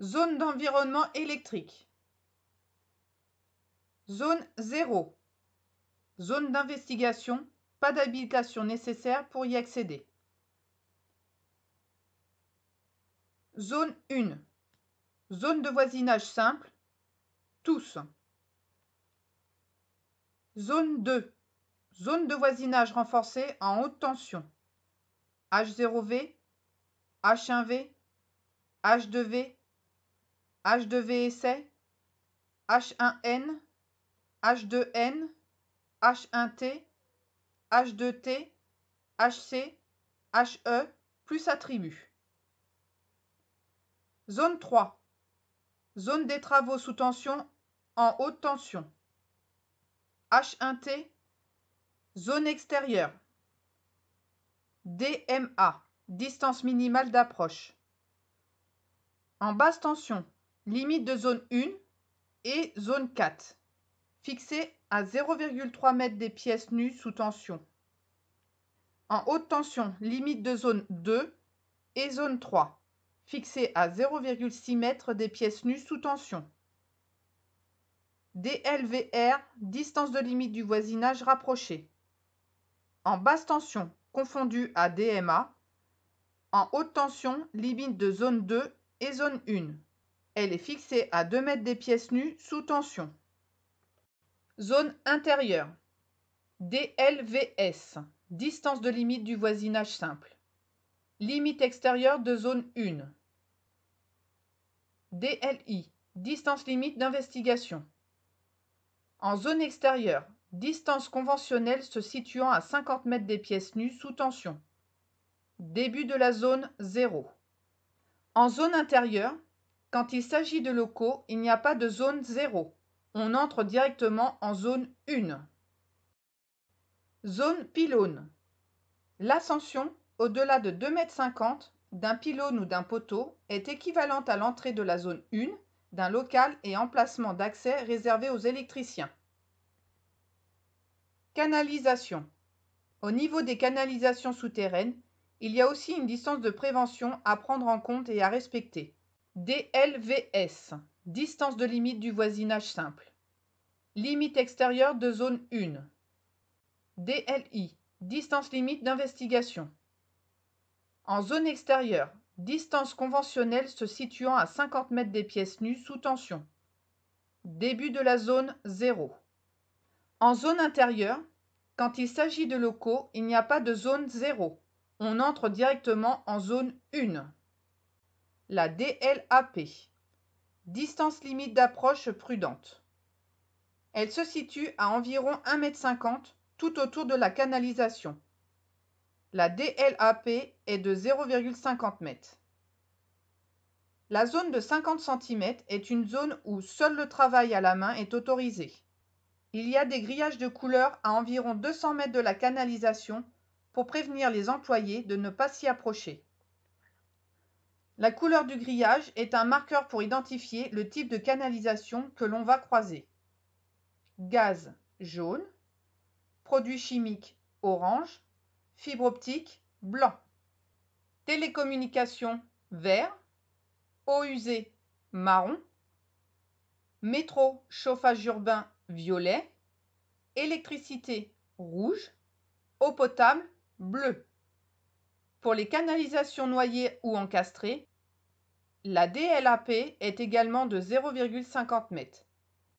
Zone d'environnement électrique. Zone 0. Zone d'investigation. Pas d'habilitation nécessaire pour y accéder. Zone 1. Zone de voisinage simple. Tous. Zone 2. Zone de voisinage renforcée en haute tension. H0V, H1V, H2V, h 2 essai H1N, H2N, H1T, H2T, HC, HE, plus attributs. Zone 3. Zone des travaux sous tension en haute tension. H1T, zone extérieure. DMA, distance minimale d'approche. En basse tension, limite de zone 1 et zone 4, fixée à 0,3 m des pièces nues sous tension. En haute tension, limite de zone 2 et zone 3, fixée à 0,6 m des pièces nues sous tension. DLVR, distance de limite du voisinage rapproché. En basse tension, confondu à DMA. En haute tension, limite de zone 2 et zone 1. Elle est fixée à 2 mètres des pièces nues sous tension. Zone intérieure. DLVS. Distance de limite du voisinage simple. Limite extérieure de zone 1. DLI. Distance limite d'investigation. En zone extérieure, distance conventionnelle se situant à 50 mètres des pièces nues sous tension. Début de la zone 0. En zone intérieure, quand il s'agit de locaux, il n'y a pas de zone 0. On entre directement en zone 1. Zone pylône. L'ascension, au-delà de 2,50 m d'un pylône ou d'un poteau, est équivalente à l'entrée de la zone 1 d'un local et emplacement d'accès réservé aux électriciens. Canalisation. Au niveau des canalisations souterraines, il y a aussi une distance de prévention à prendre en compte et à respecter. DLVS, distance de limite du voisinage simple. Limite extérieure de zone 1. DLI, distance limite d'investigation. En zone extérieure, distance conventionnelle se situant à 50 mètres des pièces nues sous tension. Début de la zone 0. En zone intérieure, quand il s'agit de locaux, il n'y a pas de zone 0. On entre directement en zone 1 la DLAP. Distance limite d'approche prudente. Elle se situe à environ 1,50 m tout autour de la canalisation. La DLAP est de 0,50 m. La zone de 50 cm est une zone où seul le travail à la main est autorisé. Il y a des grillages de couleur à environ 200 mètres de la canalisation pour prévenir les employés de ne pas s'y approcher. La couleur du grillage est un marqueur pour identifier le type de canalisation que l'on va croiser. Gaz jaune, produits chimiques orange, fibre optique blanc, télécommunications vert, eau usée marron, métro chauffage urbain violet, électricité rouge, eau potable bleu. Pour les canalisations noyées ou encastrées, la DLAP est également de 0,50 m.